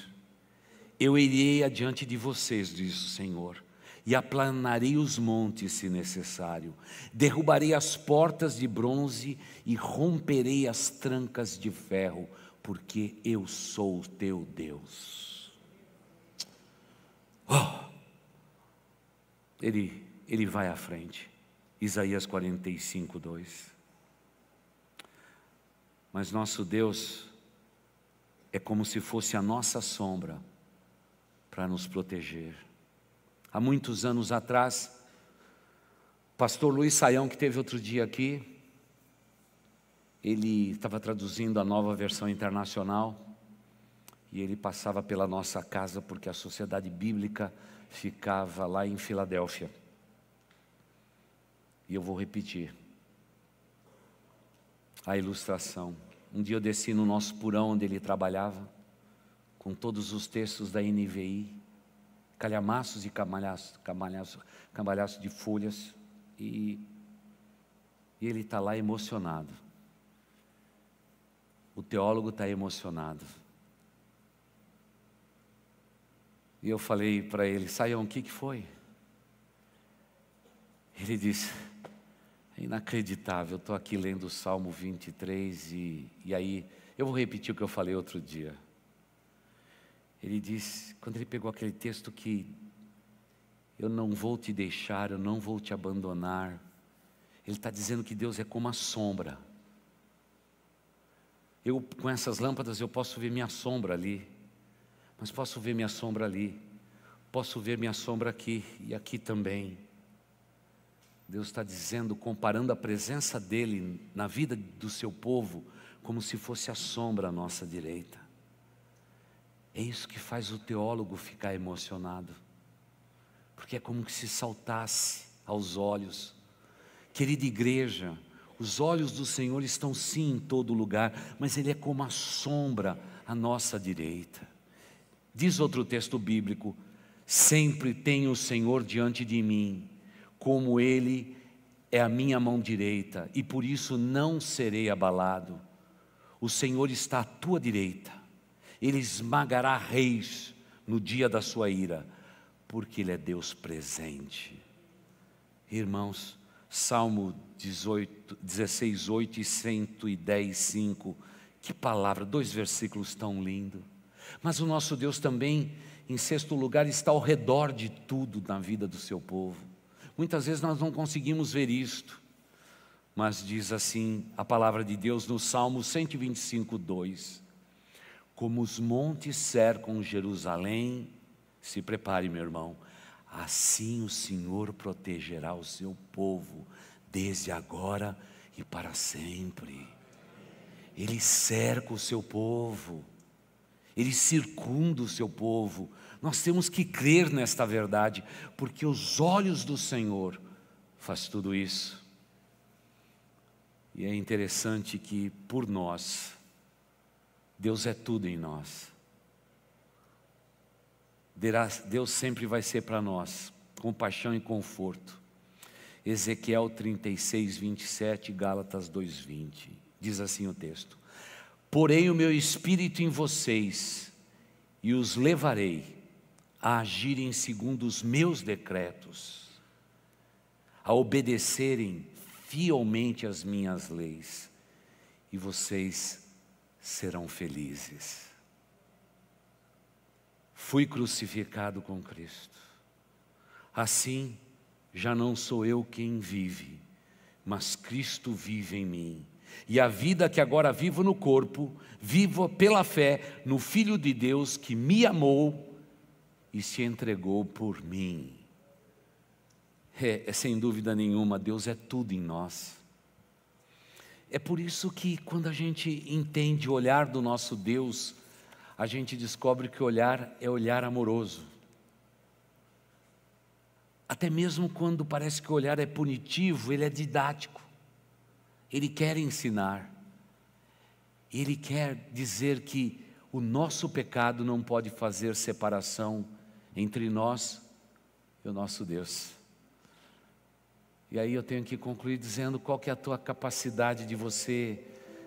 [SPEAKER 1] Eu irei adiante de vocês, diz o Senhor e aplanarei os montes se necessário, derrubarei as portas de bronze e romperei as trancas de ferro, porque eu sou teu Deus. Oh! Ele, ele vai à frente. Isaías 45, 2. Mas nosso Deus é como se fosse a nossa sombra para nos proteger. Há muitos anos atrás, pastor Luiz Saião, que teve outro dia aqui, ele estava traduzindo a nova versão internacional e ele passava pela nossa casa porque a sociedade bíblica ficava lá em Filadélfia. E eu vou repetir a ilustração. Um dia eu desci no nosso porão onde ele trabalhava, com todos os textos da NVI, calhamaços e camalhaços, camalhaços, camalhaços de folhas, e, e ele está lá emocionado. O teólogo está emocionado. E eu falei para ele, Saião, o que, que foi? Ele disse, é inacreditável, eu estou aqui lendo o Salmo 23 e, e aí, eu vou repetir o que eu falei outro dia. Ele disse, quando ele pegou aquele texto que eu não vou te deixar, eu não vou te abandonar. Ele está dizendo que Deus é como a sombra. Eu, com essas lâmpadas, eu posso ver minha sombra ali mas posso ver minha sombra ali, posso ver minha sombra aqui e aqui também. Deus está dizendo, comparando a presença dele na vida do seu povo, como se fosse a sombra à nossa direita. É isso que faz o teólogo ficar emocionado, porque é como se saltasse aos olhos. Querida igreja, os olhos do Senhor estão sim em todo lugar, mas Ele é como a sombra à nossa direita. Diz outro texto bíblico: Sempre tenho o Senhor diante de mim, como Ele é a minha mão direita, e por isso não serei abalado. O Senhor está à tua direita, Ele esmagará reis no dia da sua ira, porque Ele é Deus presente. Irmãos, Salmo 18, 16, 8 e 110, 5, que palavra, dois versículos tão lindos. Mas o nosso Deus também, em sexto lugar, está ao redor de tudo na vida do seu povo. Muitas vezes nós não conseguimos ver isto, mas diz assim a palavra de Deus no Salmo 125, 2: Como os montes cercam Jerusalém, se prepare, meu irmão, assim o Senhor protegerá o seu povo, desde agora e para sempre. Ele cerca o seu povo, ele circunda o seu povo. Nós temos que crer nesta verdade, porque os olhos do Senhor faz tudo isso. E é interessante que por nós Deus é tudo em nós. Deus sempre vai ser para nós compaixão e conforto. Ezequiel 36, 27, Gálatas 2, 20. Diz assim o texto: porei o meu espírito em vocês e os levarei a agirem segundo os meus decretos, a obedecerem fielmente as minhas leis, e vocês serão felizes. Fui crucificado com Cristo. Assim, já não sou eu quem vive, mas Cristo vive em mim e a vida que agora vivo no corpo, vivo pela fé no Filho de Deus que me amou e se entregou por mim. É, é sem dúvida nenhuma, Deus é tudo em nós. É por isso que quando a gente entende o olhar do nosso Deus, a gente descobre que olhar é olhar amoroso. Até mesmo quando parece que o olhar é punitivo, ele é didático. Ele quer ensinar. Ele quer dizer que o nosso pecado não pode fazer separação entre nós e o nosso Deus. E aí eu tenho que concluir dizendo qual que é a tua capacidade de você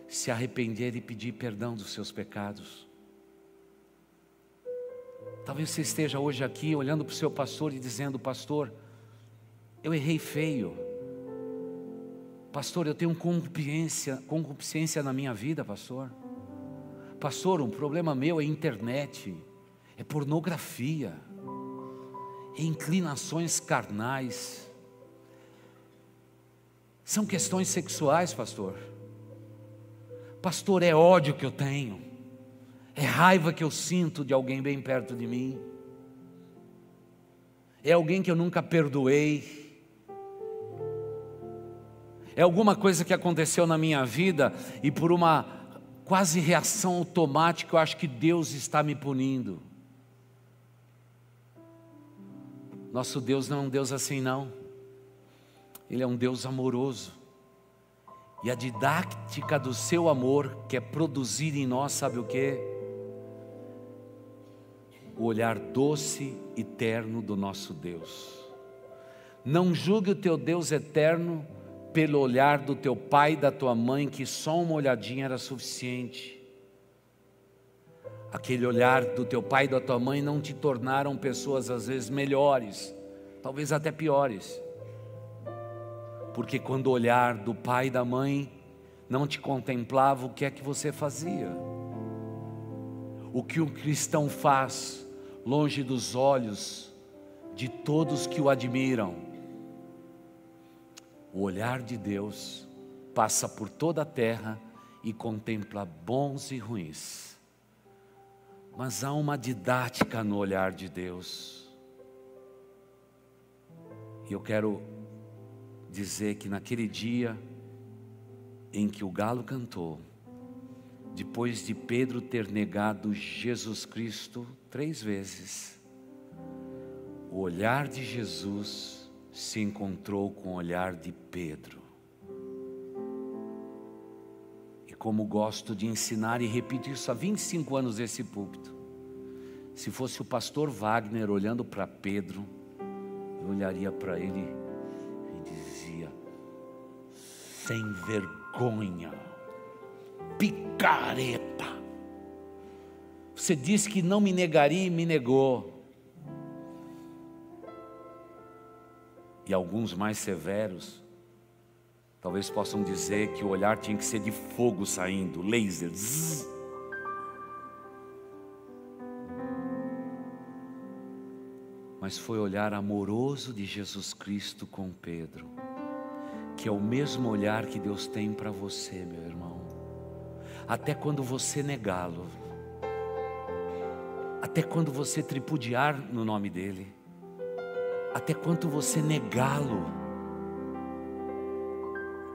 [SPEAKER 1] se arrepender e pedir perdão dos seus pecados. Talvez você esteja hoje aqui olhando para o seu pastor e dizendo: Pastor, eu errei feio. Pastor, eu tenho concupiscência, concupiscência na minha vida, pastor. Pastor, um problema meu é internet, é pornografia, é inclinações carnais. São questões sexuais, pastor. Pastor, é ódio que eu tenho, é raiva que eu sinto de alguém bem perto de mim, é alguém que eu nunca perdoei é alguma coisa que aconteceu na minha vida e por uma quase reação automática eu acho que Deus está me punindo. Nosso Deus não é um Deus assim, não. Ele é um Deus amoroso. E a didática do seu amor quer é produzir em nós, sabe o que? O olhar doce e terno do nosso Deus. Não julgue o teu Deus eterno pelo olhar do teu pai e da tua mãe, que só uma olhadinha era suficiente. Aquele olhar do teu pai e da tua mãe não te tornaram pessoas às vezes melhores, talvez até piores. Porque quando o olhar do pai e da mãe não te contemplava, o que é que você fazia? O que um cristão faz longe dos olhos de todos que o admiram? O olhar de Deus passa por toda a terra e contempla bons e ruins. Mas há uma didática no olhar de Deus. E eu quero dizer que naquele dia em que o galo cantou, depois de Pedro ter negado Jesus Cristo três vezes, o olhar de Jesus se encontrou com o olhar de Pedro. E como gosto de ensinar e repito isso há 25 anos nesse púlpito, se fosse o pastor Wagner olhando para Pedro, eu olharia para ele e dizia: sem vergonha, picareta. Você disse que não me negaria e me negou. e alguns mais severos, talvez possam dizer que o olhar tinha que ser de fogo saindo, laser. Zzz. Mas foi olhar amoroso de Jesus Cristo com Pedro, que é o mesmo olhar que Deus tem para você, meu irmão, até quando você negá-lo, até quando você tripudiar no nome dEle até quanto você negá-lo,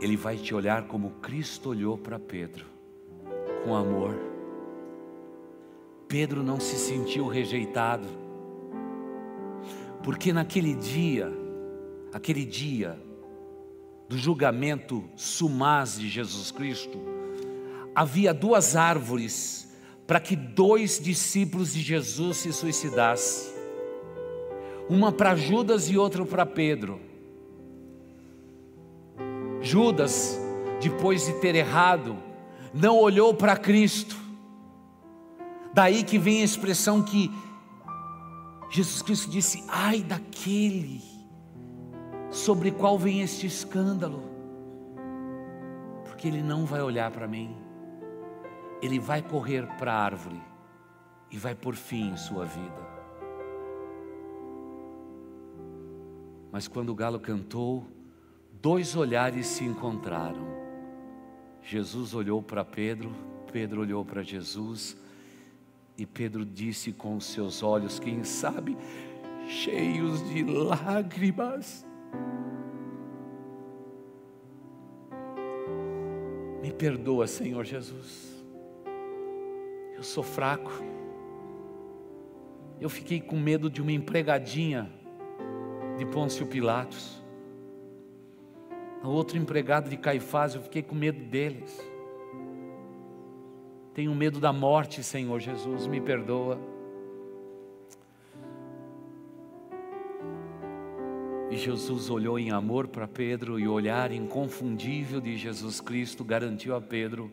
[SPEAKER 1] ele vai te olhar como Cristo olhou para Pedro, com amor. Pedro não se sentiu rejeitado, porque naquele dia, aquele dia do julgamento sumaz de Jesus Cristo, havia duas árvores para que dois discípulos de Jesus se suicidassem uma para Judas e outra para Pedro. Judas, depois de ter errado, não olhou para Cristo. Daí que vem a expressão que Jesus Cristo disse: Ai daquele sobre qual vem este escândalo, porque ele não vai olhar para mim, ele vai correr para a árvore e vai por fim em sua vida. Mas quando o galo cantou, dois olhares se encontraram. Jesus olhou para Pedro, Pedro olhou para Jesus, e Pedro disse com os seus olhos, quem sabe, cheios de lágrimas: Me perdoa, Senhor Jesus, eu sou fraco, eu fiquei com medo de uma empregadinha de Pôncio Pilatos, o outro empregado de Caifás, eu fiquei com medo deles. Tenho medo da morte, Senhor Jesus, me perdoa. E Jesus olhou em amor para Pedro e o olhar inconfundível de Jesus Cristo garantiu a Pedro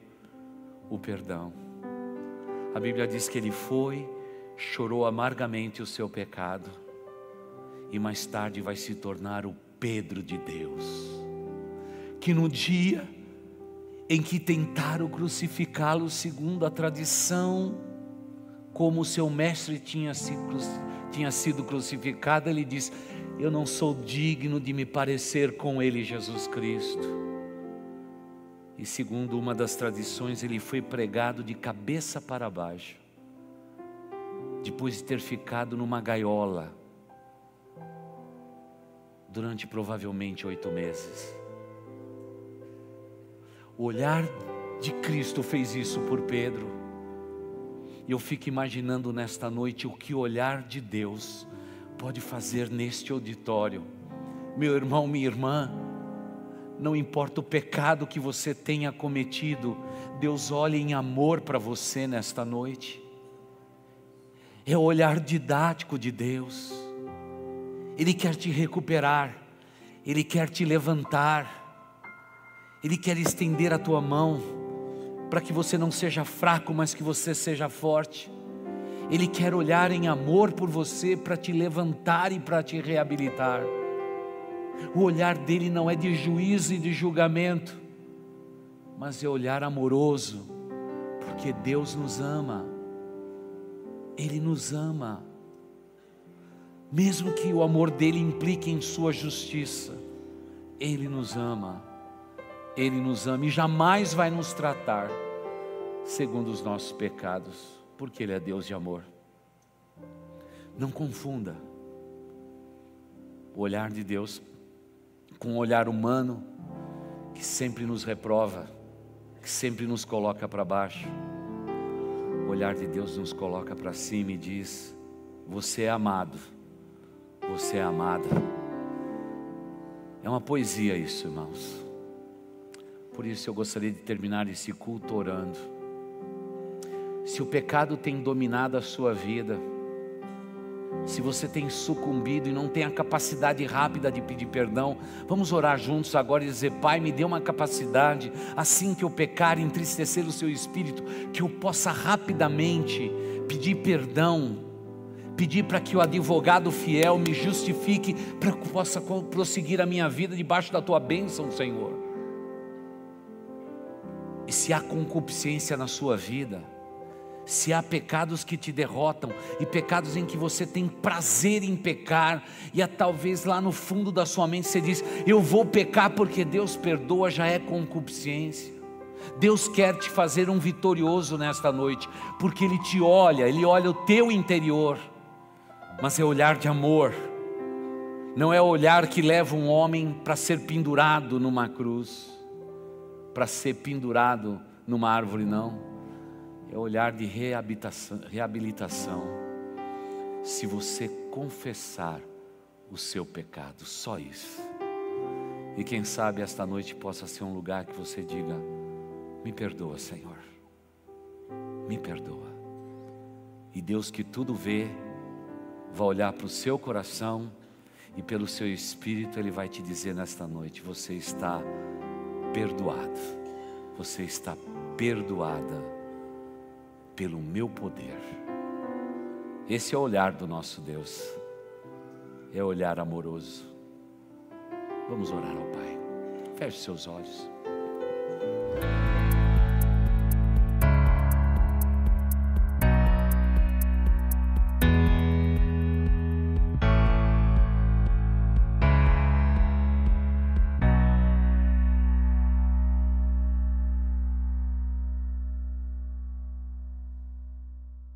[SPEAKER 1] o perdão. A Bíblia diz que ele foi, chorou amargamente o seu pecado e mais tarde vai se tornar o Pedro de Deus. Que no dia em que tentaram crucificá-lo segundo a tradição, como seu mestre tinha, tinha sido crucificado, ele diz: Eu não sou digno de me parecer com ele, Jesus Cristo. E segundo uma das tradições, ele foi pregado de cabeça para baixo, depois de ter ficado numa gaiola durante provavelmente oito meses. O olhar de Cristo fez isso por Pedro. E eu fico imaginando nesta noite o que o olhar de Deus pode fazer neste auditório. Meu irmão, minha irmã, não importa o pecado que você tenha cometido, Deus olha em amor para você nesta noite. É o olhar didático de Deus ele quer te recuperar, Ele quer te levantar, Ele quer estender a tua mão, para que você não seja fraco, mas que você seja forte. Ele quer olhar em amor por você para te levantar e para te reabilitar. O olhar dele não é de juízo e de julgamento, mas é olhar amoroso, porque Deus nos ama, Ele nos ama mesmo que o amor dele implique em sua justiça, ele nos ama, ele nos ama e jamais vai nos tratar segundo os nossos pecados, porque ele é Deus de amor. Não confunda o olhar de Deus com o olhar humano que sempre nos reprova, que sempre nos coloca para baixo. O olhar de Deus nos coloca para cima e diz: Você é amado você é amada. É uma poesia isso, irmãos. Por isso eu gostaria de terminar esse culto orando. Se o pecado tem dominado a sua vida, se você tem sucumbido e não tem a capacidade rápida de pedir perdão, vamos orar juntos agora e dizer: Pai, me dê uma capacidade, assim que eu pecar, entristecer o seu espírito, que eu possa rapidamente pedir perdão pedir para que o advogado fiel me justifique, para que eu possa prosseguir a minha vida debaixo da tua bênção, Senhor. E se há concupiscência na sua vida, se há pecados que te derrotam e pecados em que você tem prazer em pecar, e há, talvez lá no fundo da sua mente você diz: Eu vou pecar porque Deus perdoa, já é concupiscência. Deus quer te fazer um vitorioso nesta noite, porque Ele te olha, Ele olha o teu interior mas é olhar de amor. Não é olhar que leva um homem para ser pendurado numa cruz, para ser pendurado numa árvore, não. É olhar de reabilitação. Se você confessar o seu pecado, só isso. E quem sabe esta noite possa ser um lugar que você diga: Me perdoa, Senhor, me perdoa. E Deus que tudo vê, vai olhar para o seu coração e pelo seu espírito ele vai te dizer nesta noite: você está perdoado, você está perdoada pelo meu poder. Esse é o olhar do nosso Deus, é o olhar amoroso. Vamos orar ao Pai. Feche seus olhos.